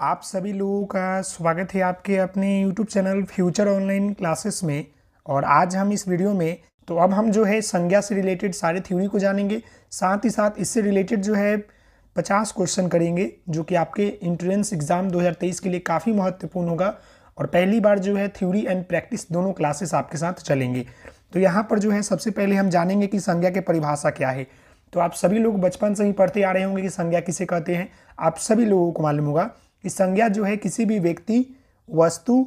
आप सभी लोगों का स्वागत है आपके अपने YouTube channel future online classes में और आज हम इस वीडियो में तो अब हम जो है संज्ञा से रिलेटेड सारे थ्योरी को जानेंगे साथ ही साथ इससे रिलेटेड जो है 50 क्वेश्चन करेंगे जो कि आपके इंट्रेंस एग्ज़ाम 2023 के लिए काफ़ी महत्वपूर्ण होगा और पहली बार जो है थ्योरी एंड प्रैक्टिस दोनों क्लासेस आपके साथ चलेंगे तो यहाँ पर जो है सबसे पहले हम जानेंगे कि संज्ञा की परिभाषा क्या है तो आप सभी लोग बचपन से ही पढ़ते आ रहे होंगे कि संज्ञा किसे कहते हैं आप सभी लोगों को मालूम होगा कि संज्ञा जो है किसी भी व्यक्ति वस्तु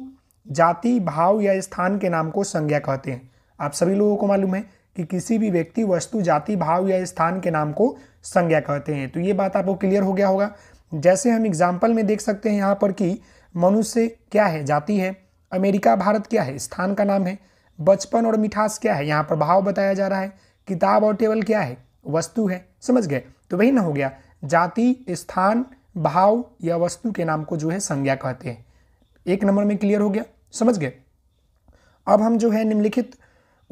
जाति भाव या स्थान के नाम को संज्ञा कहते हैं आप सभी लोगों को मालूम है कि किसी भी व्यक्ति वस्तु जाति भाव या स्थान के नाम को संज्ञा कहते हैं तो ये बात आपको क्लियर हो गया होगा जैसे हम एग्जाम्पल में देख सकते हैं यहाँ पर कि मनुष्य क्या है जाति है अमेरिका भारत क्या है स्थान का नाम है बचपन और मिठास क्या है यहाँ पर भाव बताया जा रहा है किताब और टेबल क्या है वस्तु है समझ गए तो वही ना हो गया जाति स्थान भाव या वस्तु के नाम को जो है संज्ञा कहते हैं एक नंबर में क्लियर हो गया समझ गए अब हम जो है निम्नलिखित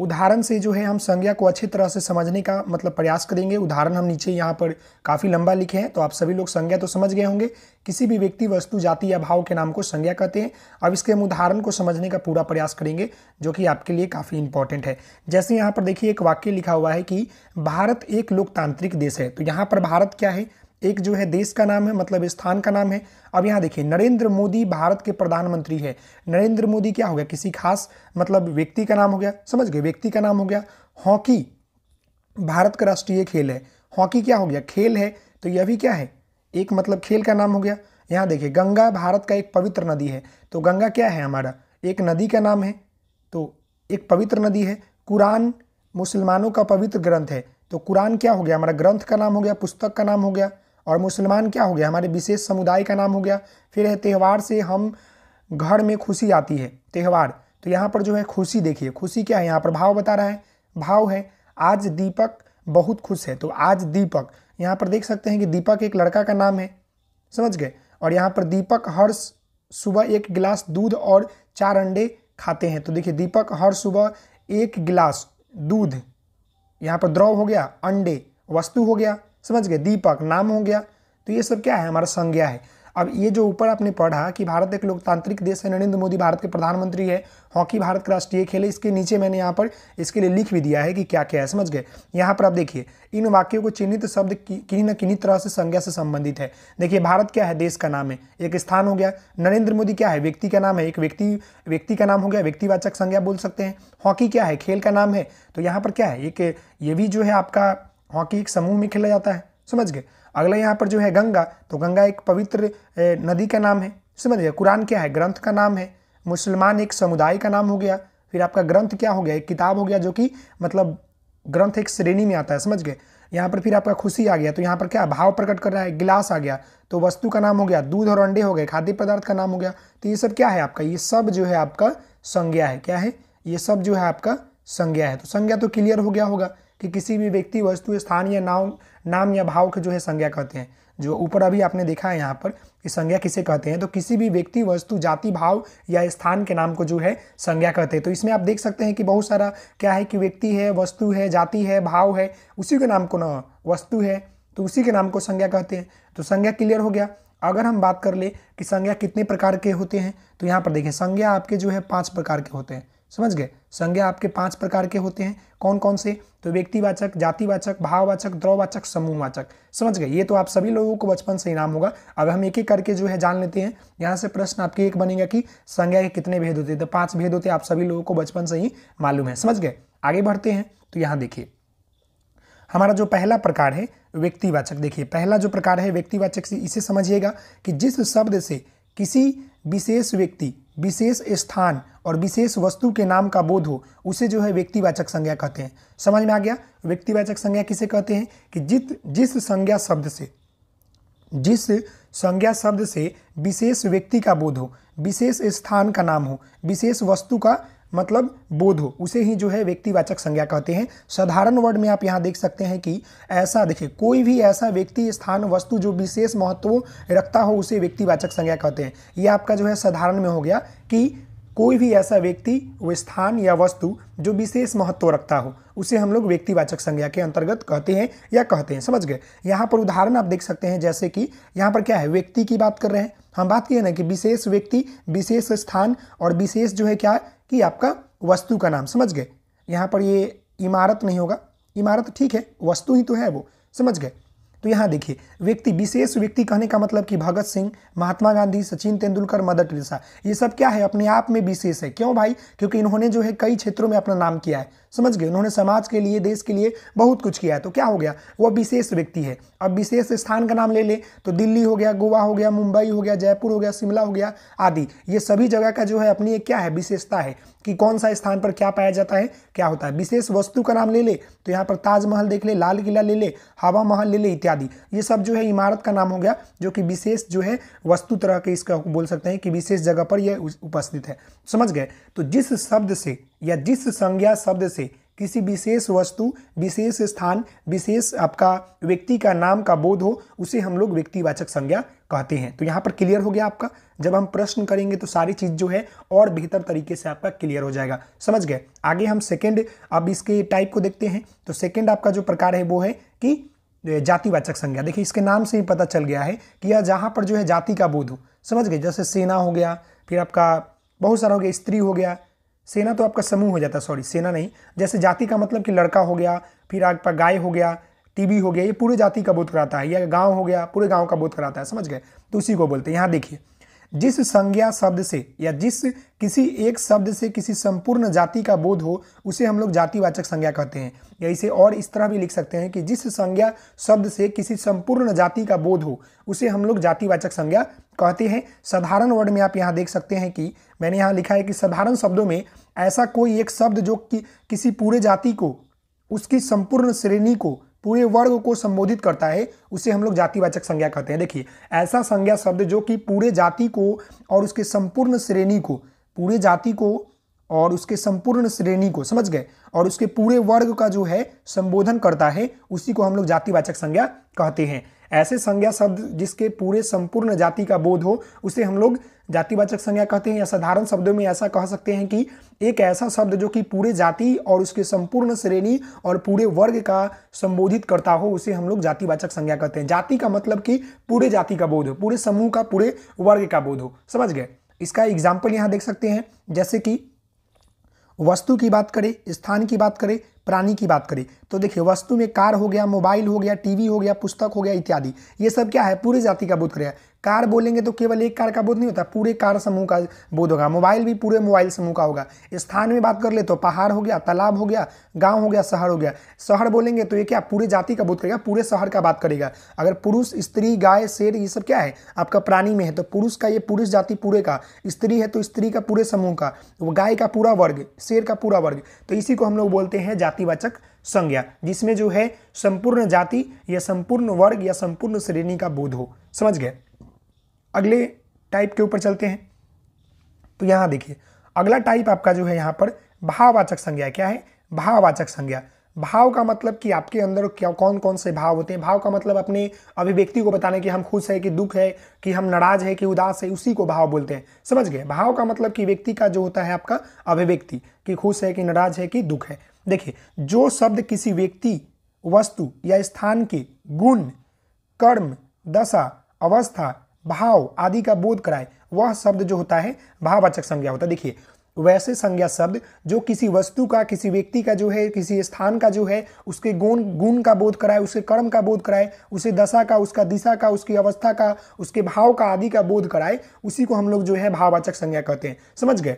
उदाहरण से जो है हम संज्ञा को अच्छी तरह से समझने का मतलब प्रयास करेंगे उदाहरण हम नीचे यहाँ पर काफ़ी लंबा लिखे हैं तो आप सभी लोग संज्ञा तो समझ गए होंगे किसी भी व्यक्ति वस्तु जाति या भाव के नाम को संज्ञा कहते हैं अब इसके हम उदाहरण को समझने का पूरा प्रयास करेंगे जो कि आपके लिए काफ़ी इंपॉर्टेंट है जैसे यहाँ पर देखिए एक वाक्य लिखा हुआ है कि भारत एक लोकतांत्रिक देश है तो यहाँ पर भारत क्या है एक जो है देश का नाम है मतलब स्थान का नाम है अब यहाँ देखिए नरेंद्र मोदी भारत के प्रधानमंत्री है नरेंद्र मोदी क्या हो गया किसी खास मतलब व्यक्ति का नाम हो गया समझ गए व्यक्ति का नाम हो गया हॉकी भारत का राष्ट्रीय खेल है हॉकी क्या हो गया खेल है तो यह भी क्या है एक मतलब खेल का नाम हो गया यहाँ देखिए गंगा भारत का एक पवित्र नदी है तो गंगा क्या है हमारा एक नदी का नाम है तो एक पवित्र नदी है कुरान मुसलमानों का पवित्र ग्रंथ है तो कुरान क्या हो गया हमारा ग्रंथ का नाम हो गया पुस्तक का नाम हो गया और मुसलमान क्या हो गया हमारे विशेष समुदाय का नाम हो गया फिर है त्यौहार से हम घर में खुशी आती है त्यौहार तो यहाँ पर जो है खुशी देखिए खुशी क्या है यहाँ पर भाव बता रहा है भाव है आज दीपक बहुत खुश है तो आज दीपक यहाँ पर देख सकते हैं कि दीपक एक लड़का का नाम है समझ गए और यहाँ पर दीपक हर सुबह एक गिलास दूध और चार अंडे खाते हैं तो देखिए दीपक हर सुबह एक गिलास दूध यहाँ पर द्रव हो गया अंडे वस्तु हो गया समझ गए दीपक नाम हो गया तो ये सब क्या है हमारा संज्ञा है अब ये जो ऊपर आपने पढ़ा कि भारत एक लोकतांत्रिक देश है नरेंद्र मोदी भारत के प्रधानमंत्री है हॉकी भारत का राष्ट्रीय खेल है इसके नीचे मैंने यहाँ पर इसके लिए लिख भी दिया है कि क्या क्या है समझ गए यहाँ पर आप देखिए इन वाक्यों को चिन्हित शब्द किन्हीं न किन्हीं तरह से संज्ञा से संबंधित है देखिए भारत क्या है देश का नाम है एक स्थान हो गया नरेंद्र मोदी क्या है व्यक्ति का नाम है एक व्यक्ति व्यक्ति का नाम हो गया व्यक्तिवाचक संज्ञा बोल सकते हैं हॉकी क्या है खेल का नाम है तो यहाँ पर क्या है एक ये भी जो है आपका हॉकी एक समूह में खेला जाता है समझ गए अगला यहाँ पर जो है गंगा तो गंगा एक पवित्र नदी का नाम है समझ गए कुरान क्या है ग्रंथ का नाम है मुसलमान एक समुदाय का नाम हो गया फिर आपका ग्रंथ क्या हो गया एक किताब हो गया जो कि मतलब ग्रंथ एक श्रेणी में आता है समझ गए यहाँ पर फिर आपका खुशी आ गया तो यहाँ पर क्या भाव प्रकट कर रहा है गिलास आ गया तो वस्तु का नाम हो गया दूध और अंडे हो गए खाद्य पदार्थ का नाम हो गया तो ये सब क्या है आपका ये सब जो है आपका संज्ञा है क्या है ये सब जो है आपका संज्ञा है तो संज्ञा तो क्लियर हो गया होगा कि किसी भी व्यक्ति वस्तु स्थान या नाम नाम या भाव के जो है संज्ञा कहते हैं जो ऊपर अभी आपने देखा है यहाँ पर कि संज्ञा किसे कहते हैं तो किसी भी व्यक्ति वस्तु जाति भाव या स्थान के नाम को जो है संज्ञा कहते हैं तो इसमें आप देख सकते हैं कि बहुत सारा क्या है कि व्यक्ति है वस्तु है जाति है भाव है उसी के नाम को ना वस्तु है तो उसी के नाम को संज्ञा कहते हैं तो संज्ञा क्लियर हो गया अगर हम बात कर ले कि संज्ञा कितने प्रकार के होते हैं तो यहाँ पर देखें संज्ञा आपके जो है पाँच प्रकार के होते हैं समझ गए संज्ञा आपके पांच प्रकार के होते हैं कौन कौन से तो व्यक्तिवाचक जातिवाचक भाववाचक द्रववाचक समूहवाचक समझ गए ये तो आप सभी लोगों को बचपन से इनाम होगा अब हम एक एक करके जो है जान लेते हैं यहाँ से प्रश्न आपके एक बनेगा कि संज्ञा के कितने भेद होते हैं तो पांच भेद होते आप सभी लोगों को बचपन से ही मालूम है समझ गए आगे बढ़ते हैं तो यहाँ देखिए हमारा जो पहला प्रकार है व्यक्तिवाचक देखिए पहला जो प्रकार है व्यक्तिवाचक से इसे समझिएगा कि जिस शब्द से किसी विशेष व्यक्ति विशेष स्थान और विशेष वस्तु के नाम का बोध हो उसे जो है व्यक्तिवाचक संज्ञा कहते हैं समझ में आ गया व्यक्तिवाचक संज्ञा किसे कहते हैं कि जित जिस संज्ञा शब्द से जिस संज्ञा शब्द से विशेष व्यक्ति का बोध हो विशेष स्थान का नाम हो विशेष वस्तु का मतलब बोध हो उसे ही जो है व्यक्तिवाचक संज्ञा कहते हैं साधारण वर्ड में आप यहाँ देख सकते हैं कि ऐसा देखिए कोई भी ऐसा व्यक्ति स्थान वस्तु जो विशेष महत्व रखता हो उसे व्यक्तिवाचक संज्ञा कहते हैं ये आपका जो है साधारण में हो गया कि कोई भी ऐसा व्यक्ति वो स्थान या वस्तु जो विशेष महत्व रखता हो उसे हम लोग व्यक्तिवाचक संज्ञा के अंतर्गत कहते हैं या कहते हैं समझ गए यहाँ पर उदाहरण आप देख सकते हैं जैसे कि यहाँ पर क्या है व्यक्ति की बात कर रहे हैं हम बात किए ना कि विशेष व्यक्ति विशेष स्थान और विशेष जो है क्या कि आपका वस्तु का नाम समझ गए यहाँ पर ये इमारत नहीं होगा इमारत ठीक है वस्तु ही तो है वो समझ गए तो यहाँ देखिए व्यक्ति विशेष व्यक्ति कहने का मतलब कि भगत सिंह महात्मा गांधी सचिन तेंदुलकर मदर टेरेसा ये सब क्या है अपने आप में विशेष है क्यों भाई क्योंकि इन्होंने जो है कई क्षेत्रों में अपना नाम किया है समझ गए उन्होंने समाज के लिए देश के लिए बहुत कुछ किया है तो क्या हो गया वो विशेष व्यक्ति है अब विशेष स्थान का नाम ले ले तो दिल्ली हो गया गोवा हो गया मुंबई हो गया जयपुर हो गया शिमला हो गया आदि ये सभी जगह का जो है अपनी एक क्या है विशेषता है कि कौन सा स्थान पर क्या पाया जाता है क्या होता है विशेष वस्तु का नाम ले ले तो यहाँ पर ताजमहल देख ले लाल किला ले ले हवा महल ले ले इत्यादि ये सब जो है इमारत का नाम हो गया जो कि विशेष जो है वस्तु तरह के इसका बोल सकते हैं कि विशेष जगह पर यह उपस्थित है समझ गए तो जिस शब्द से या जिस संज्ञा शब्द से किसी विशेष वस्तु विशेष स्थान विशेष आपका व्यक्ति का नाम का बोध हो उसे हम लोग व्यक्तिवाचक संज्ञा कहते हैं तो यहाँ पर क्लियर हो गया आपका जब हम प्रश्न करेंगे तो सारी चीज़ जो है और बेहतर तरीके से आपका क्लियर हो जाएगा समझ गए आगे हम सेकेंड अब इसके टाइप को देखते हैं तो सेकेंड आपका जो प्रकार है वो है कि जातिवाचक संज्ञा देखिए इसके नाम से ही पता चल गया है कि यह जहाँ पर जो है जाति का बोध हो समझ गए जैसे सेना हो गया फिर आपका बहुत सारा हो गया स्त्री हो गया सेना तो आपका समूह हो जाता है सॉरी सेना नहीं जैसे जाति का मतलब कि लड़का हो गया फिर आपका गाय हो गया टीबी हो गया ये पूरे जाति का बोध कराता है या गांव हो गया पूरे गांव का बोध कराता है समझ गए तो उसी को बोलते हैं यहाँ देखिए जिस संज्ञा शब्द से या जिस किसी एक शब्द से किसी संपूर्ण जाति का बोध हो उसे हम लोग जातिवाचक संज्ञा कहते हैं या इसे और इस तरह भी लिख सकते हैं कि जिस संज्ञा शब्द से किसी संपूर्ण जाति का बोध हो उसे हम लोग जातिवाचक संज्ञा कहते हैं साधारण वर्ड में आप यहाँ देख सकते हैं कि मैंने यहाँ लिखा है कि साधारण शब्दों में ऐसा कोई एक शब्द जो कि किसी पूरे जाति को उसकी संपूर्ण श्रेणी को पूरे वर्ग को संबोधित करता है उसे हम लोग जातिवाचक संज्ञा कहते हैं देखिए ऐसा संज्ञा शब्द जो कि पूरे जाति को और उसके संपूर्ण श्रेणी को पूरे जाति को और उसके संपूर्ण श्रेणी को समझ गए और उसके पूरे वर्ग का जो है संबोधन करता है उसी को हम लोग जातिवाचक संज्ञा कहते हैं ऐसे संज्ञा शब्द जिसके पूरे संपूर्ण जाति का बोध हो उसे हम लोग जातिवाचक संज्ञा कहते हैं या साधारण शब्दों में ऐसा कह सकते हैं कि एक ऐसा शब्द जो कि पूरे जाति और उसके संपूर्ण श्रेणी और पूरे वर्ग का संबोधित करता हो उसे हम लोग जातिवाचक संज्ञा कहते हैं जाति का मतलब कि पूरे जाति का बोध हो पूरे समूह का पूरे वर्ग का बोध हो समझ गए इसका एग्जाम्पल यहाँ देख सकते हैं जैसे कि वस्तु की बात करें स्थान की बात करें प्राणी की बात करें तो देखिए वस्तु में कार हो गया मोबाइल हो गया टीवी हो गया पुस्तक हो गया इत्यादि ये सब क्या है पूरी जाति का बोध कर कार बोलेंगे तो केवल एक कार का बोध नहीं होता पूरे कार समूह का बोध होगा मोबाइल भी पूरे मोबाइल समूह का होगा स्थान में बात कर ले तो पहाड़ हो गया तालाब हो गया गाँव हो गया शहर हो गया शहर बोलेंगे तो ये क्या पूरे जाति का बोध करेगा पूरे शहर का बात करेगा अगर पुरुष स्त्री गाय शेर ये सब क्या है आपका प्राणी में है तो पुरुष का ये पुरुष जाति पूरे का स्त्री है तो स्त्री का पूरे समूह का वो गाय का पूरा वर्ग शेर का पूरा वर्ग तो इसी को हम लोग बोलते हैं जातिवाचक संज्ञा जिसमें जो है संपूर्ण जाति या संपूर्ण वर्ग या संपूर्ण श्रेणी का बोध हो समझ गए अगले टाइप के ऊपर चलते हैं तो यहां देखिए अगला टाइप आपका जो है यहां पर भाववाचक संज्ञा क्या है भाववाचक संज्ञा भाव का मतलब कि आपके अंदर क्या कौन कौन से भाव होते हैं भाव का मतलब अपने अभिव्यक्ति को बताने कि हम खुश है कि दुख है कि हम नाराज है कि उदास है उसी को भाव बोलते हैं समझ गए भाव का मतलब कि व्यक्ति का जो होता है आपका अभिव्यक्ति कि खुश है कि नाराज है कि दुख है देखिए जो शब्द किसी व्यक्ति वस्तु या स्थान के गुण कर्म दशा अवस्था भाव आदि का बोध कराए वह शब्द जो होता है भाववाचक संज्ञा होता है देखिए वैसे संज्ञा शब्द जो किसी वस्तु का किसी व्यक्ति का जो है किसी स्थान का जो है उसके गुण गुण का बोध कराए उसके कर्म का बोध कराए उसे दशा का उसका दिशा का उसकी अवस्था का उसके भाव का आदि का बोध कराए उसी को हम लोग जो है भाववाचक संज्ञा कहते हैं समझ गए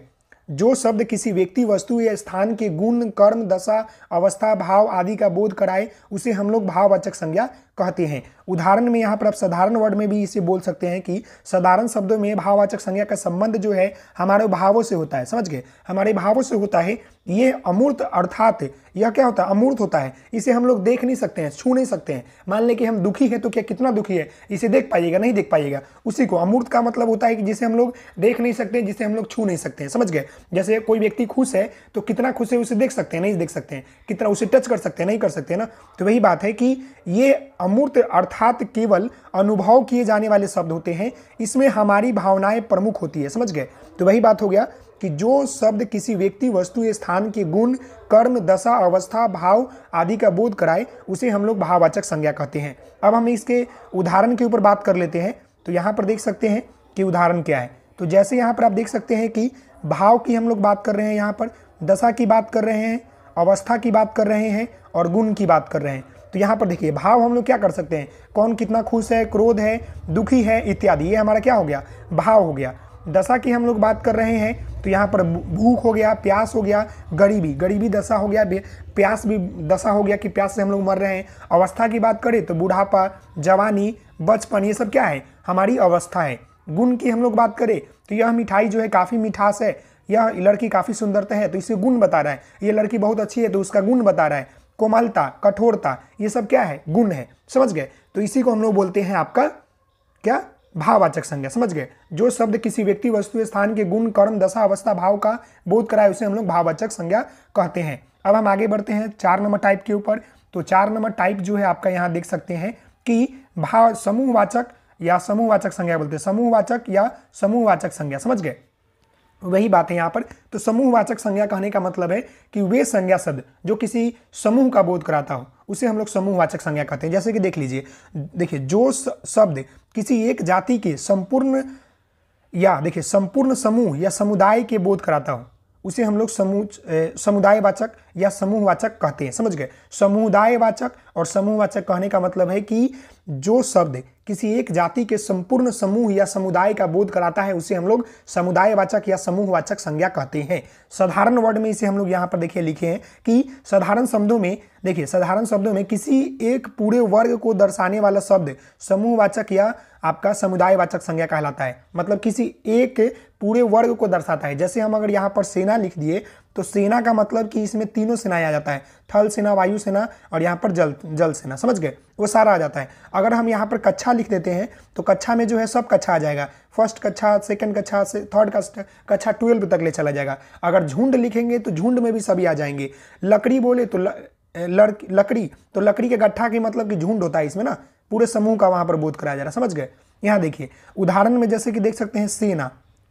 जो शब्द किसी व्यक्ति वस्तु या स्थान के गुण कर्म दशा अवस्था भाव आदि का बोध कराए उसे हम लोग भाववाचक संज्ञा कहते हैं उदाहरण में यहाँ पर आप साधारण वर्ड में भी इसे बोल सकते हैं कि साधारण शब्दों में भाववाचक संज्ञा का संबंध जो है हमारे भावों से होता है समझ गए हमारे भावों से होता है ये अमूर्त अर्थात यह क्या होता है अमूर्त होता है इसे हम लोग देख नहीं सकते हैं छू नहीं सकते हैं मान लें कि हम दुखी है तो क्या कितना दुखी है इसे देख पाइएगा नहीं देख पाइएगा उसी को अमूर्त का मतलब होता है कि जिसे हम लोग देख नहीं सकते जिसे हम लोग छू नहीं सकते हैं समझ गए जैसे कोई व्यक्ति खुश है तो कितना खुश है उसे देख सकते हैं नहीं देख सकते हैं कितना उसे टच कर सकते हैं नहीं कर सकते ना तो वही बात है कि ये अमूर्त अर्थात केवल अनुभव किए जाने वाले शब्द होते हैं इसमें हमारी भावनाएं प्रमुख होती है समझ गए तो वही बात हो गया कि जो शब्द किसी व्यक्ति वस्तु या स्थान के गुण कर्म दशा अवस्था भाव आदि का बोध कराए उसे हम लोग भाववाचक संज्ञा कहते हैं अब हम इसके उदाहरण के ऊपर बात कर लेते हैं तो यहाँ पर देख सकते हैं कि उदाहरण क्या है तो जैसे यहाँ पर आप देख सकते हैं कि भाव की हम लोग बात कर रहे हैं यहाँ पर दशा की बात कर रहे हैं अवस्था की बात कर रहे हैं और गुण की बात कर रहे हैं तो यहाँ पर देखिए भाव हम लोग क्या कर सकते हैं कौन कितना खुश है क्रोध है दुखी है इत्यादि ये हमारा क्या हो गया भाव हो गया दशा की हम लोग बात कर रहे हैं तो यहाँ पर भूख हो गया प्यास हो गया गरीबी गरीबी दशा हो गया प्यास भी दशा हो गया कि प्यास से हम लोग मर रहे हैं अवस्था की बात करें तो बुढ़ापा जवानी बचपन ये सब क्या है हमारी अवस्था है गुण की हम लोग बात करें तो यह मिठाई जो है काफ़ी मिठास है यह लड़की काफ़ी सुंदरता है तो इसे गुण बता रहा है ये लड़की बहुत अच्छी है तो उसका गुण बता रहा है कोमलता कठोरता ये सब क्या है गुण है समझ गए तो इसी को हम लोग बोलते हैं आपका क्या भाववाचक संज्ञा समझ गए जो शब्द किसी व्यक्ति वस्तु स्थान के गुण कर्म दशा अवस्था भाव का बोध कराए उसे हम लोग भाववाचक संज्ञा कहते हैं अब हम आगे बढ़ते हैं चार नंबर टाइप के ऊपर तो चार नंबर टाइप जो है आपका यहाँ देख सकते हैं कि भाव समूहवाचक या समूहवाचक संज्ञा बोलते हैं समूहवाचक या समूहवाचक संज्ञा समझ गए वही बात है यहाँ पर तो समूहवाचक संज्ञा कहने का मतलब है कि वे संज्ञा शब्द जो किसी समूह का बोध कराता हो उसे हम लोग समूहवाचक संज्ञा कहते हैं जैसे कि देख लीजिए देखिए जो शब्द किसी एक जाति के संपूर्ण या देखिए संपूर्ण समूह या समुदाय के बोध कराता हो उसे हम लोग समूच समुदायवाचक या समूहवाचक कहते हैं समझ गए समुदायवाचक और समूहवाचक कहने का मतलब है कि जो शब्द किसी एक जाति के संपूर्ण समूह या समुदाय का बोध कराता है उसे हम लोग समुदायवाचक या समूहवाचक संज्ञा कहते हैं साधारण वर्ड में इसे हम लोग यहाँ पर देखिए लिखे हैं कि साधारण शब्दों में देखिए साधारण शब्दों में किसी एक पूरे वर्ग को दर्शाने वाला शब्द समूहवाचक या आपका समुदायवाचक संज्ञा कहलाता है मतलब किसी एक पूरे वर्ग को दर्शाता है जैसे हम अगर यहाँ पर सेना लिख दिए तो सेना का मतलब कि इसमें तीनों सेना आ जाता है थल सेना वायु सेना और यहाँ पर जल जल सेना समझ गए वो सारा आ जाता है अगर हम यहाँ पर कक्षा लिख देते हैं तो कक्षा में जो है सब कक्षा आ जाएगा फर्स्ट कक्षा सेकंड कक्षा से थर्ड कक्षा कच्छा ट्वेल्व तक ले चला जाएगा अगर झुंड लिखेंगे तो झुंड में भी सभी आ जाएंगे लकड़ी बोले तो लकड़ी तो लकड़ी के गट्ठा की मतलब कि झुंड होता है इसमें ना पूरे समूह का वहाँ पर बोध कराया जा रहा समझ गए यहाँ देखिए उदाहरण में जैसे कि देख सकते हैं सेना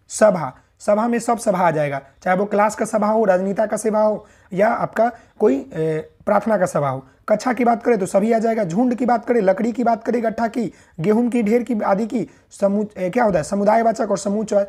सभा सभा में सब सभा आ जाएगा चाहे वो क्लास का सभा हो राजनीता का सभा हो या आपका कोई प्रार्थना का सभा हो कच्छा की बात करें तो सभी आ जाएगा झुंड की बात करें लकड़ी की बात करें गट्ठा की गेहूं की ढेर की आदि की समूह क्या होता है समुदायवाचक और समूह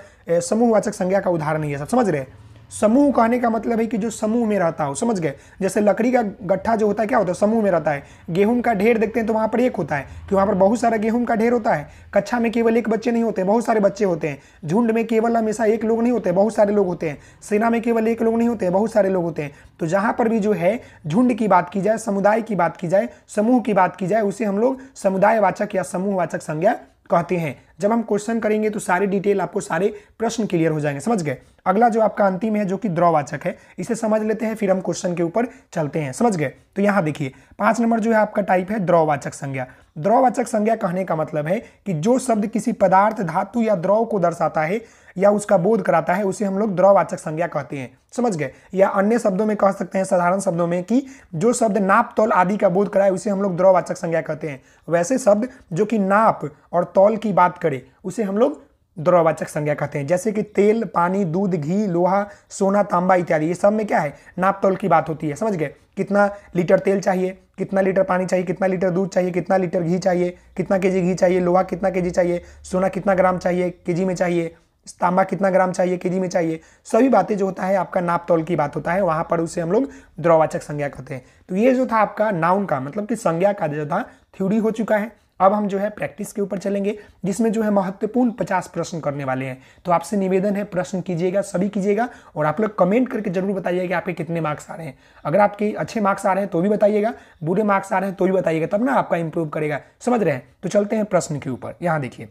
समूहवाचक संज्ञा का उदाहरण ये सब समझ रहे हैं समूह कहने का मतलब है कि जो समूह में रहता हो समझ गए जैसे लकड़ी का गट्ठा जो होता है क्या होता है समूह में रहता है गेहूं का ढेर देखते हैं तो वहां पर एक होता है कि वहां पर बहुत सारा गेहूं का ढेर होता है कक्षा में केवल एक बच्चे नहीं होते बहुत सारे बच्चे होते हैं झुंड में केवल हमेशा एक लोग नहीं होते बहुत सारे लोग होते हैं सेना में केवल एक लोग नहीं होते बहुत सारे लोग होते हैं तो जहां पर भी जो है झुंड की बात की जाए समुदाय की बात की जाए समूह की बात की जाए उसे हम लोग समुदायवाचक या समूहवाचक संज्ञा कहते हैं जब हम क्वेश्चन करेंगे तो सारे डिटेल आपको सारे प्रश्न क्लियर हो जाएंगे समझ गए अगला जो आपका अंतिम है जो कि द्रवाचक है इसे समझ लेते हैं फिर हम क्वेश्चन के ऊपर चलते हैं समझ गए तो यहाँ देखिए पांच नंबर जो है आपका टाइप है द्रवाचक संज्ञा द्रववाचक संज्ञा कहने का मतलब है कि जो शब्द किसी पदार्थ धातु या द्रव को दर्शाता है या उसका बोध कराता है उसे हम लोग द्रववाचक संज्ञा कहते हैं समझ गए या अन्य शब्दों में कह सकते हैं साधारण शब्दों में कि जो शब्द नाप तौल आदि का बोध कराए उसे हम लोग द्रववाचक संज्ञा कहते हैं वैसे शब्द जो कि नाप और तौल की बात करे उसे हम लोग द्रववाचक संज्ञा कहते हैं जैसे कि तेल पानी दूध घी लोहा सोना तांबा इत्यादि ये सब में क्या है नाप तौल की बात होती है समझ गए कितना लीटर तेल चाहिए कितना लीटर पानी चाहिए कितना लीटर दूध चाहिए कितना लीटर घी चाहिए कितना के घी चाहिए लोहा कितना के चाहिए सोना कितना ग्राम चाहिए के में चाहिए तांबा कितना ग्राम चाहिए के में चाहिए सभी बातें जो होता है आपका नाप तौल की बात होता है वहां पर उसे हम लोग द्रवाचक संज्ञा कहते हैं तो ये जो था आपका नाउन का मतलब कि संज्ञा का जो था थ्यूरी हो चुका है अब हम जो है प्रैक्टिस के ऊपर चलेंगे जिसमें जो है महत्वपूर्ण पचास प्रश्न करने वाले हैं तो आपसे निवेदन है प्रश्न कीजिएगा सभी कीजिएगा और आप लोग कमेंट करके जरूर बताइए कि आपके कितने मार्क्स आ रहे हैं अगर आपके अच्छे मार्क्स आ रहे हैं तो भी बताइएगा बुरे मार्क्स आ रहे हैं तो भी बताइएगा तब ना आपका इंप्रूव करेगा समझ रहे हैं तो चलते हैं प्रश्न के ऊपर यहाँ देखिए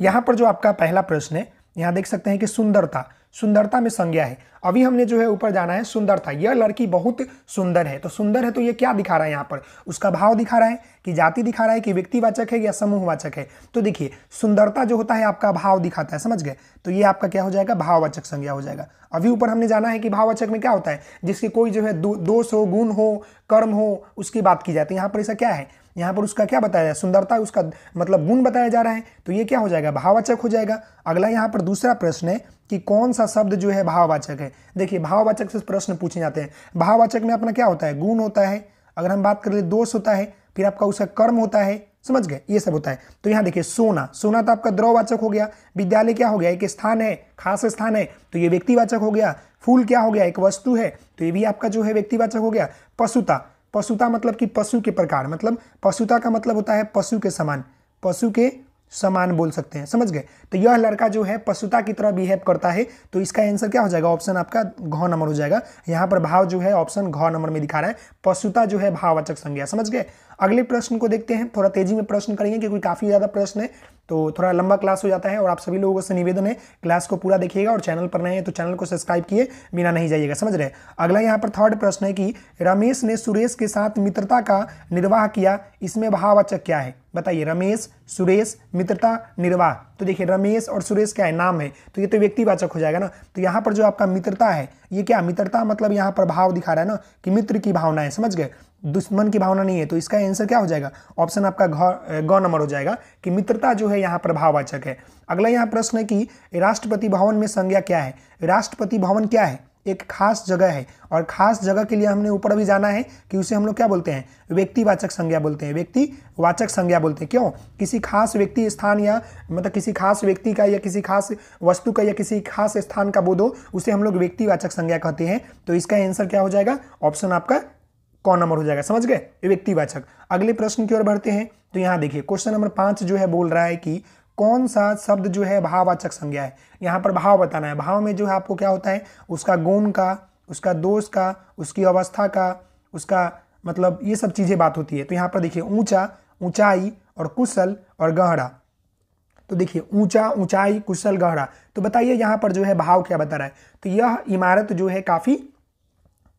यहाँ पर जो आपका पहला प्रश्न है यहाँ देख सकते हैं कि सुंदरता सुंदरता में संज्ञा है अभी हमने जो है ऊपर जाना है सुंदरता यह लड़की बहुत सुंदर है तो सुंदर है तो यह क्या दिखा रहा है यहाँ पर उसका भाव दिखा रहा है कि जाति दिखा रहा है कि व्यक्तिवाचक है या समूहवाचक है तो देखिए सुंदरता जो होता है आपका भाव दिखाता है समझ गए तो ये आपका क्या हो जाएगा भाववाचक संज्ञा हो जाएगा अभी ऊपर हमने जाना है कि भाववाचक में क्या होता है जिसकी कोई जो है दोष हो गुण हो कर्म हो उसकी बात की जाती तो है यहाँ पर ऐसा क्या है यहाँ पर उसका क्या बताया जाए सुंदरता उसका मतलब गुण बताया जा रहा है तो ये क्या हो जाएगा भाववाचक हो जाएगा अगला यहाँ पर दूसरा प्रश्न है कि कौन सा शब्द जो है भाववाचक है देखिए भाववाचक से प्रश्न पूछे जाते हैं भाववाचक में अपना क्या होता है गुण होता है अगर हम बात कर ले दोष होता है फिर आपका उसका कर्म होता है समझ गए ये सब होता है तो यहाँ देखिए सोना सोना तो आपका द्रववाचक हो गया विद्यालय क्या हो गया एक स्थान है खास स्थान है तो ये व्यक्तिवाचक हो गया फूल क्या हो गया एक वस्तु है तो ये भी आपका जो है व्यक्तिवाचक हो गया पशुता पशुता मतलब कि पशु के प्रकार मतलब पशुता का मतलब होता है पशु के समान पशु के समान बोल सकते हैं समझ गए तो यह लड़का जो है पशुता की तरह बिहेव करता है तो इसका आंसर क्या हो जाएगा ऑप्शन आपका घ नंबर हो जाएगा यहाँ पर भाव जो है ऑप्शन घ नंबर में दिखा रहा है पशुता जो है भाववाचक संज्ञा समझ गए अगले प्रश्न को देखते हैं थोड़ा तेजी में प्रश्न करेंगे क्योंकि काफी ज्यादा प्रश्न है तो थोड़ा लंबा क्लास हो जाता है और आप सभी लोगों से निवेदन है क्लास को पूरा देखिएगा और चैनल पर नए हैं तो चैनल को सब्सक्राइब किए बिना नहीं जाइएगा समझ रहे अगला यहाँ पर थर्ड प्रश्न है कि रमेश ने सुरेश के साथ मित्रता का निर्वाह किया इसमें भाववाचक क्या है बताइए रमेश सुरेश मित्रता निर्वाह तो देखिए रमेश और सुरेश क्या है नाम है तो ये तो व्यक्तिवाचक हो जाएगा ना तो यहाँ पर जो आपका मित्रता है ये क्या मित्रता मतलब यहाँ पर भाव दिखा रहा है ना कि मित्र की भावना है समझ गए दुश्मन की भावना नहीं है तो इसका आंसर क्या हो जाएगा ऑप्शन आपका गौ नंबर हो जाएगा कि मित्रता जो है यहाँ पर भाववाचक है अगला यहाँ प्रश्न है कि राष्ट्रपति भवन में संज्ञा क्या है राष्ट्रपति भवन क्या है एक खास जगह है और खास जगह के लिए हमने ऊपर भी जाना है कि उसे हम लोग क्या बोलते हैं व्यक्तिवाचक संज्ञा बोलते हैं व्यक्तिवाचक संज्ञा बोलते हैं क्यों किसी खास व्यक्ति स्थान या मतलब किसी खास व्यक्ति का या किसी खास वस्तु का या किसी खास स्थान का बोध हो उसे हम लोग व्यक्तिवाचक संज्ञा कहते हैं तो इसका आंसर क्या हो जाएगा ऑप्शन आपका कौन नंबर हो जाएगा समझ गए व्यक्तिवाचक अगले प्रश्न की ओर बढ़ते हैं तो यहाँ देखिए क्वेश्चन नंबर पांच जो है बोल रहा है कि कौन सा शब्द जो है भाववाचक संज्ञा है यहाँ पर भाव बताना है भाव में जो है आपको क्या होता है उसका गुण का उसका दोष का उसकी अवस्था का उसका मतलब ये सब चीज़ें बात होती है तो यहाँ पर देखिए ऊंचा ऊंचाई और कुशल और गहरा तो देखिए ऊंचा ऊंचाई कुशल गहरा तो बताइए यहाँ पर जो है भाव क्या बता रहा है तो यह इमारत जो है काफ़ी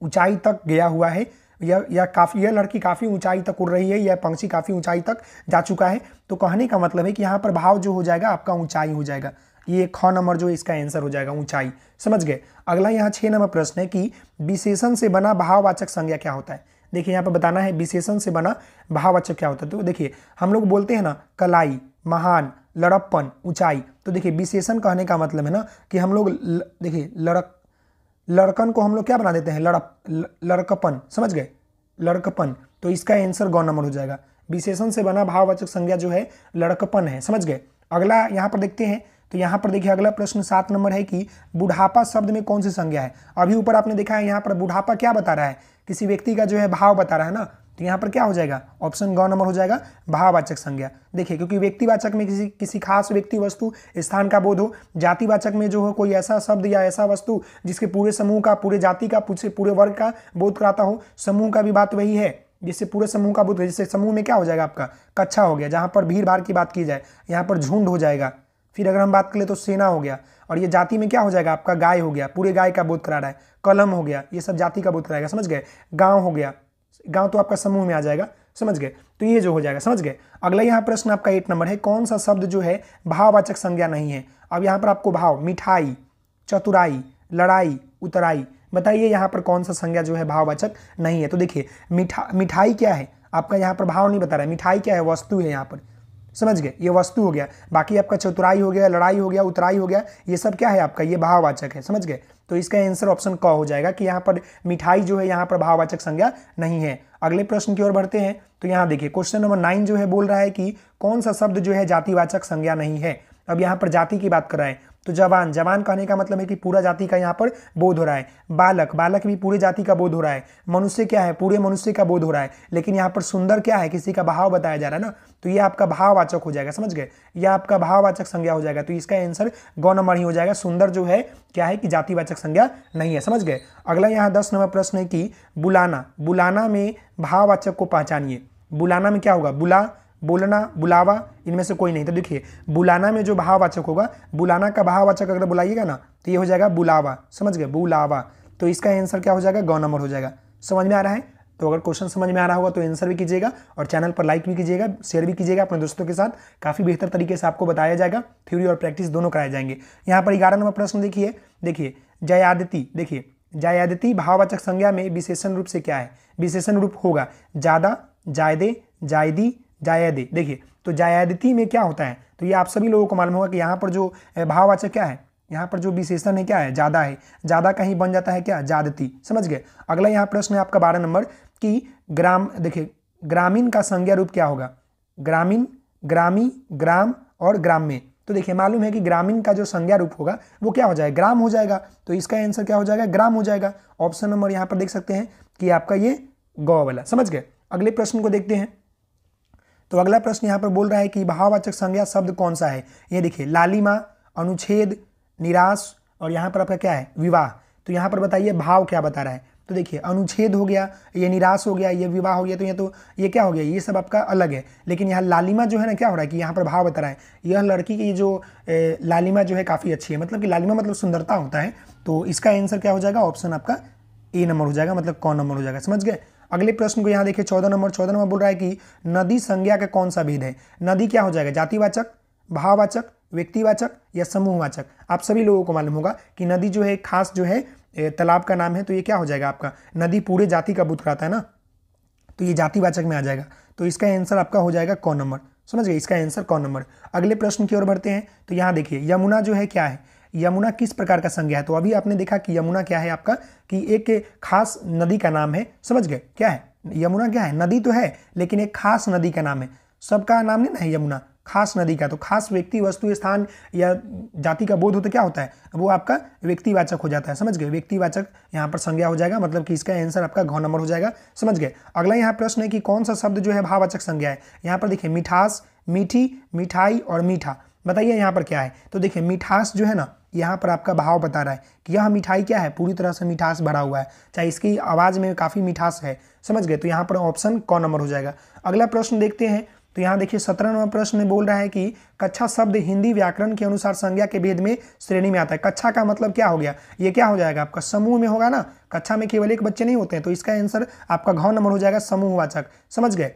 ऊंचाई तक गया हुआ है यह यह काफ़ी यह लड़की काफ़ी ऊंचाई तक उड़ रही है यह पंक्षी काफ़ी ऊंचाई तक जा चुका है तो कहने का मतलब है कि यहाँ पर भाव जो हो जाएगा आपका ऊंचाई हो जाएगा ये ख नंबर जो इसका आंसर हो जाएगा ऊंचाई समझ गए अगला यहाँ छः नंबर प्रश्न है कि विशेषण से बना भाववाचक संज्ञा क्या होता है देखिए यहाँ पर बताना है विशेषण से बना भाववाचक क्या होता है तो देखिए हम लोग बोलते हैं ना कलाई महान लड़प्पन ऊंचाई तो देखिए विशेषण कहने का मतलब है ना कि हम लोग देखिए लड़क लड़कन को हम लोग क्या बना देते हैं लड़प लड़कपन समझ गए लड़कपन तो इसका आंसर गौ नंबर हो जाएगा विशेषण से बना भाववाचक संज्ञा जो है लड़कपन है समझ गए अगला यहाँ पर देखते हैं तो यहाँ पर देखिए अगला प्रश्न सात नंबर है कि बुढ़ापा शब्द में कौन सी संज्ञा है अभी ऊपर आपने देखा है यहाँ पर बुढ़ापा क्या बता रहा है किसी व्यक्ति का जो है भाव बता रहा है ना तो यहाँ पर क्या हो जाएगा ऑप्शन गौ नंबर हो जाएगा भाववाचक संज्ञा देखिए क्योंकि व्यक्तिवाचक में किसी किसी खास व्यक्ति वस्तु स्थान का बोध हो जातिवाचक में जो हो कोई ऐसा शब्द या ऐसा वस्तु जिसके पूरे समूह का पूरे जाति का पूरे वर्ग का बोध कराता हो समूह का भी बात वही है जिससे पूरे समूह का बोध जिससे समूह में क्या हो जाएगा आपका कच्छा हो गया जहाँ पर भीड़ भाड़ की बात की जाए यहाँ पर झुंड हो जाएगा फिर अगर हम बात कर ले तो सेना हो गया और ये जाति में क्या हो जाएगा आपका गाय हो गया पूरे गाय का बोध करा रहा है कलम हो गया ये सब जाति का बोध कराएगा समझ गए गाँव हो गया गाँव तो आपका समूह में आ जाएगा समझ गए तो ये जो हो जाएगा समझ गए अगला यहाँ प्रश्न आपका एट नंबर है कौन सा शब्द जो है भाववाचक संज्ञा नहीं है अब यहाँ पर आपको भाव मिठाई चतुराई लड़ाई उतराई बताइए यहाँ पर कौन सा संज्ञा जो है भाववाचक नहीं है तो देखिए मिठा मिठाई क्या है आपका यहाँ पर भाव नहीं बता रहा है मिठाई क्या है वस्तु है यहाँ पर समझ गए ये वस्तु हो गया बाकी आपका चतुराई हो गया लड़ाई हो गया उतराई हो गया ये सब क्या है आपका ये भाववाचक है समझ गए तो इसका आंसर ऑप्शन क हो जाएगा कि यहाँ पर मिठाई जो है यहाँ पर भाववाचक संज्ञा नहीं है अगले प्रश्न की ओर बढ़ते हैं तो यहाँ देखिए क्वेश्चन नंबर नाइन जो है बोल रहा है कि कौन सा शब्द जो है जातिवाचक संज्ञा नहीं है अब यहाँ पर जाति की बात कर रहा है तो जवान जवान कहने का मतलब है कि पूरा जाति का यहाँ पर बोध हो रहा है बालक बालक भी पूरे जाति का बोध हो रहा है मनुष्य क्या है पूरे मनुष्य का बोध हो रहा है लेकिन यहाँ पर सुंदर क्या है किसी का भाव बताया जा रहा है ना तो ये आपका भाववाचक हो जाएगा समझ गए यह आपका भाववाचक संज्ञा हो जाएगा तो इसका आंसर गौ नंबर ही हो जाएगा सुंदर जो है क्या है कि जातिवाचक संज्ञा नहीं है समझ गए अगला यहाँ दस नंबर प्रश्न है कि बुलाना बुलाना में भाववाचक को पहचानिए बुलाना में क्या होगा बुला बोलना बुलावा इनमें से कोई नहीं तो देखिए बुलाना में जो भाववाचक होगा बुलाना का भाववाचक अगर बुलाइएगा ना तो ये हो जाएगा बुलावा समझ गए बुलावा तो इसका आंसर क्या हो जाएगा गौ नंबर हो जाएगा समझ में आ रहा है तो अगर क्वेश्चन समझ में आ रहा होगा तो आंसर भी कीजिएगा और चैनल पर लाइक भी कीजिएगा शेयर भी कीजिएगा अपने दोस्तों के साथ काफ़ी बेहतर तरीके से आपको बताया जाएगा थ्योरी और प्रैक्टिस दोनों कराए जाएंगे यहाँ पर ग्यारह नंबर प्रश्न देखिए देखिए जयादिति देखिए जयादिति भाववाचक संज्ञा में विशेषण रूप से क्या है विशेषण रूप होगा ज़्यादा जायदे जायदी जायादी देखिए तो जायादती में क्या होता है तो ये आप सभी लोगों को मालूम होगा कि यहाँ पर जो भाववाचक क्या है यहाँ पर जो विशेषण है क्या है ज़्यादा है ज़्यादा कहीं बन जाता है क्या ज्यादती समझ गए अगला यहाँ प्रश्न है आपका बारह नंबर कि ग्राम देखिए ग्रामीण का संज्ञा रूप क्या होगा ग्रामीण ग्रामी ग्राम और ग्राम्य तो देखिए मालूम है कि ग्रामीण का जो संज्ञा रूप होगा वो क्या हो जाएगा ग्राम हो जाएगा तो इसका आंसर क्या हो जाएगा ग्राम हो जाएगा ऑप्शन नंबर यहाँ पर देख सकते हैं कि आपका ये गौ वाला समझ गए अगले प्रश्न को देखते हैं तो अगला प्रश्न यहाँ पर बोल रहा है कि भाववाचक संज्ञा शब्द कौन सा है ये देखिए लालिमा अनुच्छेद निराश और यहाँ पर आपका क्या है विवाह तो यहाँ पर बताइए भाव क्या बता रहा है तो देखिए अनुच्छेद हो गया ये निराश हो गया ये विवाह हो गया तो ये तो ये क्या हो गया ये सब आपका अलग है लेकिन यहाँ लालिमा जो है ना क्या हो रहा है कि यहाँ पर भाव बता रहा है यह लड़की की जो ए, लालिमा जो है काफ़ी अच्छी है मतलब कि लालिमा मतलब सुंदरता होता है तो इसका आंसर क्या हो जाएगा ऑप्शन आपका ए नंबर हो जाएगा मतलब कौन नंबर हो जाएगा समझ गए अगले प्रश्न को यहाँ देखिए चौदह नंबर चौदह नंबर बोल रहा है कि नदी संज्ञा का कौन सा भेद है नदी क्या हो जाएगा जातिवाचक भाववाचक व्यक्तिवाचक या समूहवाचक आप सभी लोगों को मालूम होगा कि नदी जो है खास जो है तालाब का नाम है तो ये क्या हो जाएगा आपका नदी पूरे जाति का बुध कराता है ना तो ये जातिवाचक में आ जाएगा तो इसका आंसर आपका हो जाएगा कौन नंबर समझ गए इसका आंसर कौन नंबर अगले प्रश्न की ओर बढ़ते हैं तो यहाँ देखिए यमुना जो है क्या है यमुना किस प्रकार का संज्ञा है तो अभी आपने देखा कि यमुना क्या है आपका कि एक खास नदी का नाम है समझ गए क्या है यमुना क्या है नदी तो है लेकिन एक खास नदी का नाम है सबका नाम नहीं ना है यमुना खास नदी का तो खास व्यक्ति वस्तु स्थान या जाति का बोध हो तो क्या होता है वो आपका व्यक्तिवाचक हो जाता है समझ गए व्यक्तिवाचक यहाँ पर संज्ञा हो जाएगा मतलब कि इसका आंसर आपका घ नंबर हो जाएगा समझ गए अगला यहाँ प्रश्न है कि कौन सा शब्द जो है भाववाचक संज्ञा है यहाँ पर देखिए मिठास मीठी मिठाई और मीठा बताइए यहाँ पर क्या है तो देखिए मिठास जो है ना यहाँ पर आपका भाव बता रहा है कि यह मिठाई क्या है पूरी तरह से मिठास भरा हुआ है चाहे इसकी आवाज़ में काफ़ी मिठास है समझ गए तो यहाँ पर ऑप्शन कौन नंबर हो जाएगा अगला प्रश्न देखते हैं तो यहाँ देखिए सत्रह नंबर प्रश्न बोल रहा है कि कच्छा शब्द हिंदी व्याकरण के अनुसार संज्ञा के भेद में श्रेणी में आता है कच्छा का मतलब क्या हो गया ये क्या हो जाएगा आपका समूह में होगा ना कच्छा में केवल एक बच्चे नहीं होते हैं तो इसका आंसर आपका घाव नंबर हो जाएगा समूहवाचक समझ गए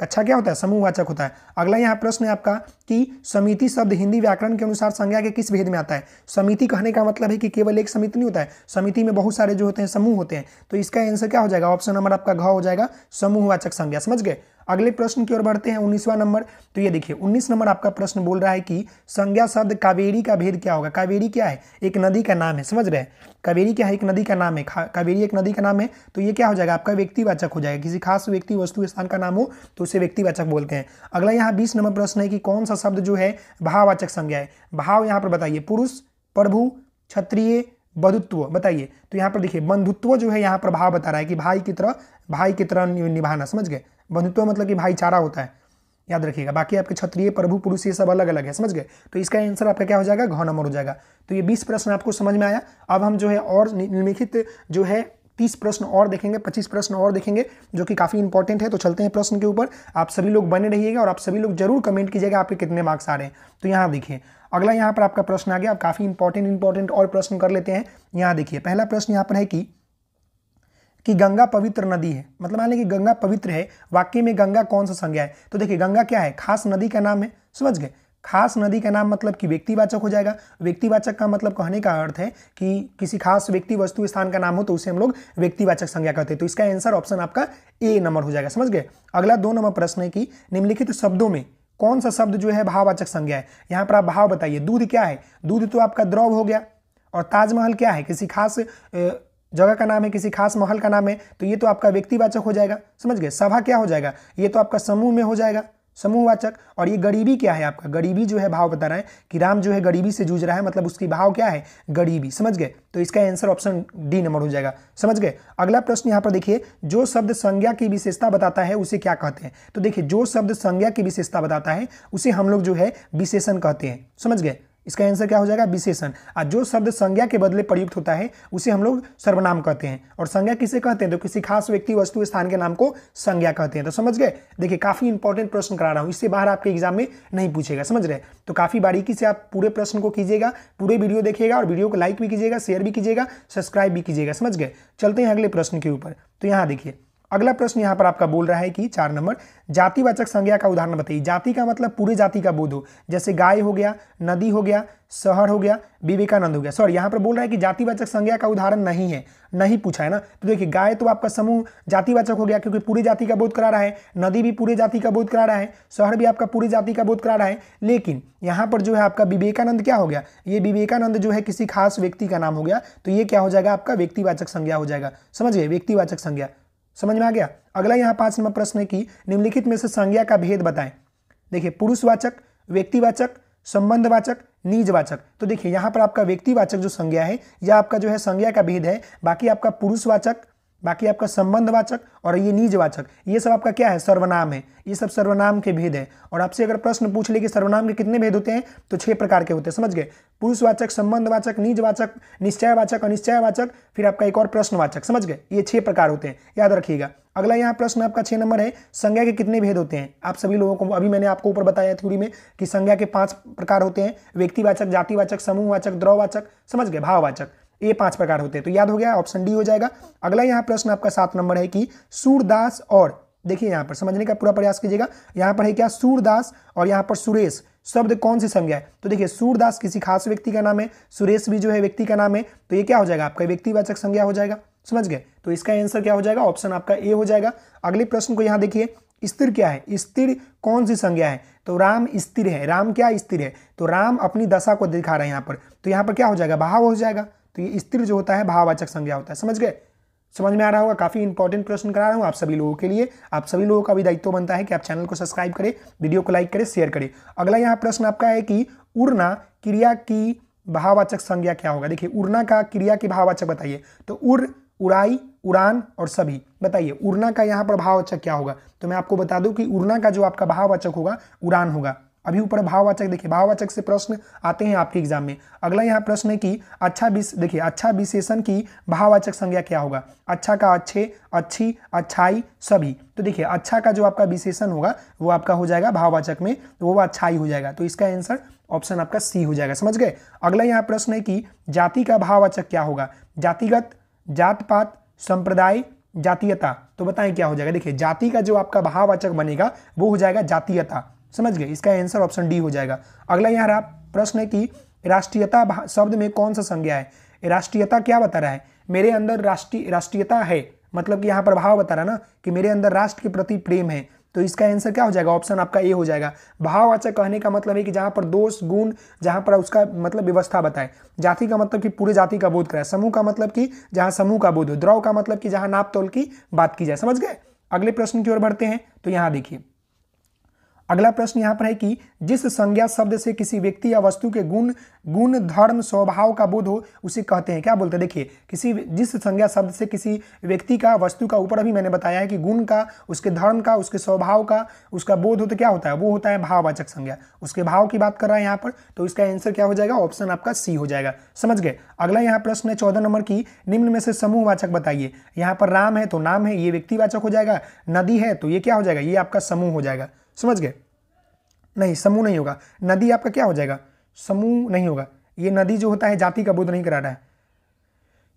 कक्षा क्या होता है समूहवाचक होता है अगला यहाँ प्रश्न है आपका कि समिति शब्द हिंदी व्याकरण के अनुसार संज्ञा के किस भेद में आता है समिति कहने का मतलब है कि केवल एक समिति नहीं होता है समिति में बहुत सारे जो होते हैं समूह होते हैं तो इसका आंसर क्या हो जाएगा ऑप्शन नंबर आपका घ हो जाएगा समूहवाचक संज्ञा समझ गए अगले प्रश्न की ओर बढ़ते हैं उन्नीसवा नंबर तो ये देखिए उन्नीस नंबर आपका प्रश्न बोल रहा है कि संज्ञा शब्द कावेरी का भेद क्या होगा कावेरी क्या है एक नदी का नाम है समझ रहे हैं कावेरी क्या है एक नदी का नाम है कावेरी एक नदी का नाम है तो ये क्या हो जाएगा आपका व्यक्तिवाचक हो जाएगा किसी खास व्यक्ति वस्तु स्थान का नाम हो तो उसे व्यक्तिवाचक बोलते हैं अगला यहाँ बीस नंबर प्रश्न है कि कौन सा शब्द जो है भाववाचक संज्ञा है भाव यहाँ पर बताइए पुरुष प्रभु क्षत्रिय बंधुत्व बताइए तो यहाँ पर देखिए बंधुत्व जो है यहाँ पर भाव बता रहा है कि भाई की तरह भाई की तरह निभाना समझ गए बंधुत्व मतलब कि भाईचारा होता है याद रखिएगा बाकी आपके क्षत्रिय प्रभु पुरुष ये सब अलग अलग है समझ गए तो इसका आंसर आपका क्या हो जाएगा घ नंबर हो जाएगा तो ये बीस प्रश्न आपको समझ में आया अब हम जो है और निम्नलिखित जो है तीस प्रश्न और देखेंगे पच्चीस प्रश्न और देखेंगे जो कि काफ़ी इंपॉर्टेंट है तो चलते हैं प्रश्न के ऊपर आप सभी लोग बने रहिएगा और आप सभी लोग जरूर कमेंट कीजिएगा आपके कितने मार्क्स आ रहे हैं तो यहाँ देखिए अगला यहाँ पर आपका प्रश्न आ गया आप काफ़ी इंपॉर्टेंट इंपॉर्टेंट और प्रश्न कर लेते हैं यहाँ देखिए पहला प्रश्न यहाँ पर है कि कि गंगा पवित्र नदी है मतलब मान लें कि गंगा पवित्र है वाक्य में गंगा कौन सा संज्ञा है तो देखिए गंगा क्या है खास नदी का नाम है समझ गए खास नदी का नाम मतलब कि व्यक्तिवाचक हो जाएगा व्यक्तिवाचक का मतलब कहने का अर्थ है कि किसी खास व्यक्ति वस्तु स्थान का नाम हो तो उसे हम लोग व्यक्तिवाचक संज्ञा कहते हैं तो इसका आंसर ऑप्शन आपका ए नंबर हो जाएगा समझ गए अगला दो नंबर प्रश्न है कि निम्नलिखित शब्दों में कौन सा शब्द जो है भाववाचक संज्ञा है यहाँ पर आप भाव बताइए दूध क्या है दूध तो आपका द्रव हो गया और ताजमहल क्या है किसी खास जगह का नाम है किसी खास महल का नाम है तो ये तो आपका व्यक्तिवाचक हो जाएगा समझ गए सभा क्या हो जाएगा ये तो आपका समूह में हो जाएगा समूहवाचक और ये गरीबी क्या है आपका गरीबी जो है भाव बता रहा है कि राम जो है गरीबी से जूझ रहा है मतलब उसकी भाव क्या है गरीबी समझ गए तो इसका आंसर ऑप्शन डी नंबर हो जाएगा समझ गए अगला प्रश्न यहाँ पर देखिए जो शब्द संज्ञा की विशेषता बताता है उसे क्या कहते हैं तो देखिए जो शब्द संज्ञा की विशेषता बताता है उसे हम लोग जो है विशेषण कहते हैं समझ गए इसका आंसर क्या हो जाएगा विशेषण और जो शब्द संज्ञा के बदले प्रयुक्त होता है उसे हम लोग सर्वनाम कहते हैं और संज्ञा किसे कहते हैं तो किसी खास व्यक्ति वस्तु स्थान के नाम को संज्ञा कहते हैं तो समझ गए देखिए काफी इंपॉर्टेंट प्रश्न करा रहा हूं इससे बाहर आपके एग्जाम में नहीं पूछेगा समझ रहे तो काफी बारीकी से आप पूरे प्रश्न को कीजिएगा पूरे वीडियो देखिएगा और वीडियो को लाइक भी कीजिएगा शेयर भी कीजिएगा सब्सक्राइब भी कीजिएगा समझ गए चलते हैं अगले प्रश्न के ऊपर तो यहाँ देखिए अगला प्रश्न यहाँ पर आपका बोल रहा है कि चार नंबर जातिवाचक संज्ञा का उदाहरण बताइए जाति का मतलब पूरे जाति का बोध हो जैसे गाय हो गया नदी हो गया शहर हो गया विवेकानंद हो गया सॉरी यहाँ पर बोल रहा है कि जातिवाचक संज्ञा का उदाहरण नहीं है नहीं पूछा है ना तो देखिए गाय तो आपका समूह जातिवाचक हो गया क्योंकि पूरी जाति का बोध करा रहा है नदी भी पूरे जाति का बोध करा रहा है शहर भी आपका पूरी जाति का बोध करा रहा है लेकिन यहाँ पर जो है आपका विवेकानंद क्या हो गया ये विवेकानंद जो है किसी खास व्यक्ति का नाम हो गया तो ये क्या हो जाएगा आपका व्यक्तिवाचक संज्ञा हो जाएगा समझिए व्यक्तिवाचक संज्ञा समझ में आ गया अगला यहाँ पांच नंबर प्रश्न है कि निम्नलिखित में से संज्ञा का भेद बताएं देखिए पुरुषवाचक व्यक्तिवाचक संबंधवाचक निजवाचक तो देखिए यहाँ पर आपका व्यक्तिवाचक जो संज्ञा है या आपका जो है संज्ञा का भेद है बाकी आपका पुरुषवाचक बाकी आपका संबंधवाचक और ये निजवाचक ये सब आपका क्या है सर्वनाम है ये सब सर्वनाम के भेद है और आपसे अगर प्रश्न पूछ ले कि सर्वनाम के कितने भेद होते हैं तो छह प्रकार के होते हैं समझ गए पुरुषवाचक संबंधवाचक निजवाचक निश्चयवाचक अनिश्चयवाचक फिर आपका एक और प्रश्नवाचक समझ गए ये छह प्रकार होते हैं याद रखिएगा अगला यहाँ प्रश्न आपका छह नंबर है संज्ञा के कितने भेद होते हैं आप सभी लोगों को अभी मैंने आपको ऊपर बताया थ्यूरी में कि संज्ञा के पांच प्रकार होते हैं व्यक्तिवाचक जातिवाचक समूहवाचक द्रववाचक समझ गए भाववाचक ये पांच प्रकार होते हैं तो याद हो गया ऑप्शन डी हो जाएगा अगला यहाँ प्रश्न आपका सात नंबर है कि सूरदास और देखिए यहाँ पर समझने का पूरा प्रयास कीजिएगा यहाँ पर है क्या सूरदास और यहाँ पर सुरेश शब्द कौन सी संज्ञा है तो देखिए सूरदास किसी खास व्यक्ति का नाम है सुरेश भी जो है व्यक्ति का नाम है तो ये क्या हो जाएगा आपका व्यक्तिवाचक संज्ञा हो जाएगा समझ गए तो इसका आंसर क्या हो जाएगा ऑप्शन आपका ए हो जाएगा अगले प्रश्न को यहाँ देखिए स्थिर क्या है स्थिर कौन सी संज्ञा है तो राम स्थिर है राम क्या स्थिर है तो राम अपनी दशा को दिखा रहे हैं यहाँ पर तो यहाँ पर क्या हो जाएगा बहाव हो जाएगा तो ये स्त्री जो होता है भाववाचक संज्ञा होता है समझ गए समझ में आ रहा होगा काफ़ी इंपॉर्टेंट प्रश्न करा रहा हूँ आप सभी लोगों के लिए आप सभी लोगों का भी दायित्व बनता है कि आप चैनल को सब्सक्राइब करें वीडियो को लाइक करें शेयर करें अगला यहाँ प्रश्न आपका है कि उड़ना क्रिया की भाववाचक संज्ञा क्या होगा देखिए उड़ना का क्रिया की भाववाचक बताइए तो उड़ उड़ाई उड़ान और सभी बताइए उड़ना का यहाँ पर भाववाचक क्या होगा तो मैं आपको बता दूं कि उड़ना का जो आपका भाववाचक होगा उड़ान होगा अभी ऊपर भाववाचक देखिए भाववाचक से प्रश्न आते हैं आपके एग्जाम में अगला यहाँ प्रश्न है कि अच्छा देखिए अच्छा विशेषण की भाववाचक संज्ञा क्या होगा अच्छा का अच्छे अच्छी अच्छाई सभी तो देखिए अच्छा का जो आपका विशेषण होगा वो आपका हो जाएगा भाववाचक में वो अच्छाई हो जाएगा तो इसका आंसर ऑप्शन आपका सी हो जाएगा समझ गए अगला यहाँ प्रश्न है कि जाति का भाववाचक क्या होगा जातिगत जात पात संप्रदाय जातीयता तो बताएं क्या हो जाएगा देखिए जाति का जो आपका भाववाचक बनेगा वो हो जाएगा जातीयता समझ गए इसका आंसर ऑप्शन डी हो जाएगा अगला यहाँ रहा प्रश्न है कि राष्ट्रीयता शब्द में कौन सा संज्ञा है राष्ट्रीयता क्या बता रहा है मेरे अंदर राष्ट्रीय राष्ट्रीयता है मतलब कि यहाँ पर भाव बता रहा ना कि मेरे अंदर राष्ट्र के प्रति प्रेम है तो इसका आंसर क्या हो जाएगा ऑप्शन आपका ए हो जाएगा भाववाचक कहने का मतलब है कि जहाँ पर दोष गुण जहाँ पर उसका मतलब व्यवस्था बताए जाति का मतलब कि पूरे जाति का बोध कराए समूह का मतलब कि जहाँ समूह का बोध हो द्रव का मतलब कि जहाँ नाप तोल की बात की जाए समझ गए अगले प्रश्न की ओर बढ़ते हैं तो यहाँ देखिए अगला प्रश्न यहाँ पर है कि जिस संज्ञा शब्द से किसी व्यक्ति या वस्तु के गुण गुण धर्म स्वभाव का बोध हो उसे कहते हैं क्या बोलते हैं देखिए किसी जिस संज्ञा शब्द से किसी व्यक्ति का वस्तु का ऊपर अभी मैंने बताया है कि गुण का उसके धर्म का उसके स्वभाव का उसका बोध हो तो क्या होता है वो होता है भाववाचक संज्ञा उसके भाव की बात कर रहा है यहाँ पर तो इसका आंसर क्या हो जाएगा ऑप्शन आपका सी हो जाएगा समझ गए अगला यहाँ प्रश्न है चौदह नंबर की निम्न में से समूहवाचक बताइए यहाँ पर राम है तो नाम है ये व्यक्तिवाचक हो जाएगा नदी है तो ये क्या हो जाएगा ये आपका समूह हो जाएगा समझ गए नहीं समूह नहीं होगा नदी आपका क्या हो जाएगा समूह नहीं होगा ये नदी जो होता है जाति का बोध नहीं करा रहा है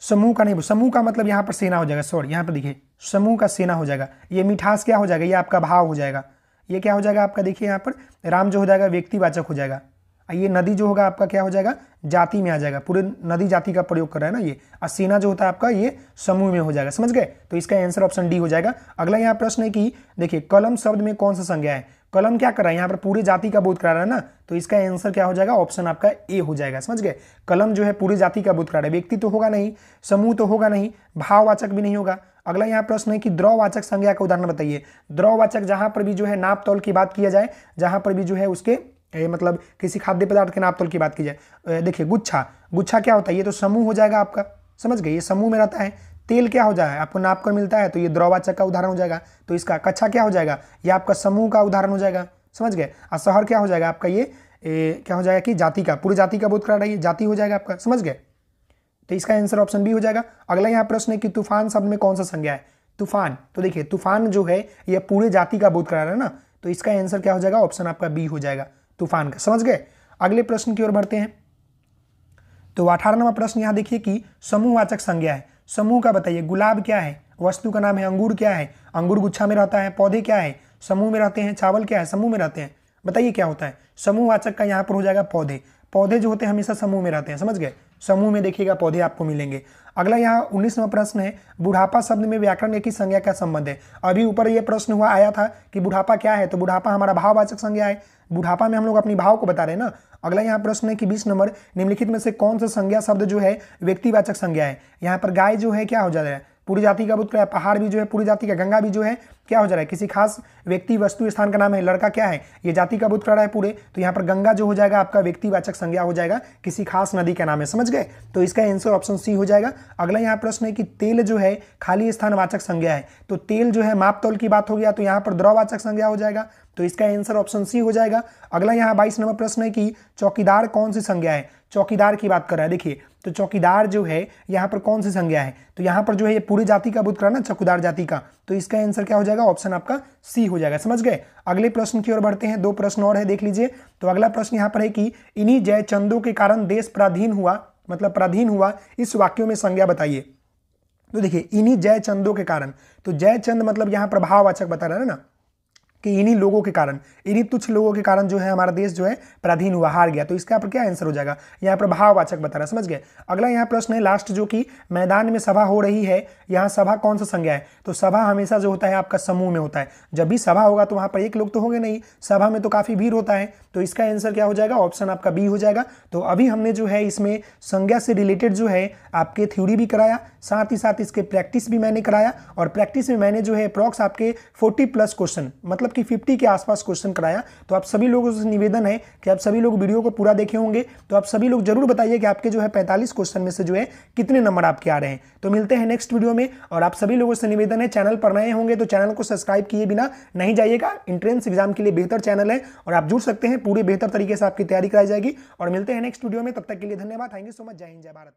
समूह का नहीं समूह का मतलब यहां पर सेना हो जाएगा सॉरी यहां पर देखिए समूह का सेना हो जाएगा ये मिठास क्या हो जाएगा ये आपका भाव हो जाएगा ये क्या हो जाएगा आपका देखिए यहां पर राम जो हो जाएगा व्यक्तिवाचक हो जाएगा ये नदी जो होगा आपका क्या हो जाएगा जाति में आ जाएगा पूरे नदी जाति का प्रयोग कर रहा है ना ये और सेना जो होता है आपका ये समूह में हो जाएगा समझ गए तो इसका आंसर ऑप्शन डी हो जाएगा अगला यहाँ प्रश्न है कि देखिए कलम शब्द में कौन सा संज्ञा है कलम क्या कर रहा है यहाँ पर पूरी जाति का बोध करा रहा है ना तो इसका आंसर क्या हो जाएगा ऑप्शन आपका ए हो जाएगा समझ गए कलम जो है पूरी जाति का बोध करा रहा है व्यक्ति तो होगा नहीं समूह तो होगा नहीं भाववाचक भी नहीं होगा अगला यहाँ प्रश्न है कि द्रववाचक संज्ञा का उदाहरण बताइए द्रववाचक जहां पर भी जो है नाप तौल की बात किया जाए जहां पर भी जो है उसके ये मतलब किसी खाद्य पदार्थ के नापतोल की बात की जाए देखिए गुच्छा गुच्छा क्या होता है ये तो समूह हो जाएगा आपका समझ गए ये समूह में रहता है तेल क्या हो जाए आपको नाप कर मिलता है तो ये द्रवाचक का उदाहरण हो जाएगा तो इसका कच्छा क्या हो जाएगा ये आपका समूह का उदाहरण हो जाएगा समझ गए और शहर क्या हो जाएगा आपका ये ए, क्या हो जाएगा कि जाति का पूरी जाति का बोध करा रहा है जाति हो जाएगा आपका समझ गए तो इसका आंसर ऑप्शन बी हो जाएगा अगला यहाँ प्रश्न है कि तूफान शब्द में कौन सा संज्ञा है तूफान तो देखिए तूफान जो है यह पूरे जाति का बोध करा रहा है ना तो इसका आंसर क्या हो जाएगा ऑप्शन आपका बी हो जाएगा तूफान का समझ गए अगले प्रश्न की ओर बढ़ते हैं तो अठारह नंबर प्रश्न यहाँ देखिए कि समूहवाचक संज्ञा है समूह का बताइए गुलाब क्या है वस्तु का नाम है अंगूर क्या है अंगूर गुच्छा में रहता है पौधे क्या है समूह में रहते हैं चावल क्या है समूह में रहते हैं बताइए क्या होता है समूहवाचक का यहाँ पर हो जाएगा पौधे पौधे जो होते हैं हमेशा समूह में रहते हैं समझ गए समूह में देखिएगा पौधे आपको मिलेंगे अगला यहाँ उन्नीसवा प्रश्न है बुढ़ापा शब्द में व्याकरण की संज्ञा का संबंध है अभी ऊपर ये प्रश्न हुआ आया था कि बुढ़ापा क्या है तो बुढ़ापा हमारा भाववाचक संज्ञा है बुढ़ापा में हम लोग अपनी भाव को बता रहे हैं ना अगला यहाँ प्रश्न है कि बीस नंबर निम्नलिखित में से कौन सा संज्ञा शब्द जो है व्यक्तिवाचक संज्ञा है यहाँ पर गाय जो है क्या हो जा रहा है पूरी जाति का बुद्ध पहाड़ भी जो है पूरी जाति का गंगा भी जो है क्या हो जा रहा है किसी खास व्यक्ति वस्तु स्थान का नाम है लड़का क्या है ये जाति का बुद्ध रहा है पूरे तो यहाँ पर गंगा जो हो जाएगा आपका व्यक्तिवाचक संज्ञा हो जाएगा किसी खास नदी का नाम है समझ गए तो इसका आंसर ऑप्शन सी हो जाएगा अगला यहाँ प्रश्न है कि तेल जो है खाली स्थानवाचक संज्ञा है तो तेल जो है माप तौल की बात हो गया तो यहाँ पर द्रवाचक संज्ञा हो जाएगा तो इसका आंसर ऑप्शन सी हो जाएगा अगला यहाँ बाईस नंबर प्रश्न है कि चौकीदार कौन सी संज्ञा है चौकीदार की बात कर रहा है देखिए तो चौकीदार जो है यहाँ पर कौन सी संज्ञा है तो यहाँ पर जो है ये पूरी जाति का करा ना चौकीदार जाति का तो इसका आंसर क्या हो जाएगा ऑप्शन आपका सी हो जाएगा समझ गए अगले प्रश्न की ओर बढ़ते हैं दो प्रश्न और है देख लीजिए तो अगला प्रश्न यहाँ पर है कि इन्हीं जयचंदों के कारण देश पराधीन हुआ मतलब पराधीन हुआ इस वाक्यों में संज्ञा बताइए तो देखिए इन्हीं जयचंदों के कारण तो जयचंद मतलब यहाँ प्रभाववाचक बता रहा है ना कि इन्हीं लोगों के कारण इन्हीं तुच्छ लोगों के कारण जो है हमारा देश जो है पराधीन हुआ हार गया तो इसका आप क्या आंसर हो जाएगा यहाँ पर भाववाचक बता रहा समझ गए अगला यहाँ प्रश्न है लास्ट जो कि मैदान में सभा हो रही है यहाँ सभा कौन सा संज्ञा है तो सभा हमेशा जो होता है आपका समूह में होता है जब भी सभा होगा तो वहाँ पर एक लोग तो होंगे नहीं सभा में तो काफ़ी भीड़ होता है तो इसका आंसर क्या हो जाएगा ऑप्शन आपका बी हो जाएगा तो अभी हमने जो है इसमें संज्ञा से रिलेटेड जो है आपके थ्योरी भी कराया साथ ही साथ इसके प्रैक्टिस भी मैंने कराया और प्रैक्टिस में मैंने जो है अप्रॉक्स आपके फोर्टी प्लस क्वेश्चन मतलब आपकी फिफ्टी के आसपास क्वेश्चन कराया तो आप सभी लोगों से निवेदन है कि आप सभी लोग वीडियो को पूरा देखे होंगे तो आप सभी लोग जरूर बताइए कि आपके जो है पैंतालीस क्वेश्चन में से जो है कितने नंबर आपके आ रहे हैं तो मिलते हैं नेक्स्ट वीडियो में और आप सभी लोगों से निवेदन है चैनल पर नए होंगे तो चैनल को सब्सक्राइब किए बिना नहीं जाइएगा इंट्रेंस एग्जाम के लिए बेहतर चैनल है और आप जुड़ सकते हैं पूरे बेहतर तरीके से आपकी तैयारी कराई जाएगी और मिलते हैं नेक्स्ट वीडियो में तब तक के लिए धन्यवाद थैंक यू सो मच जय हिंद जय भारत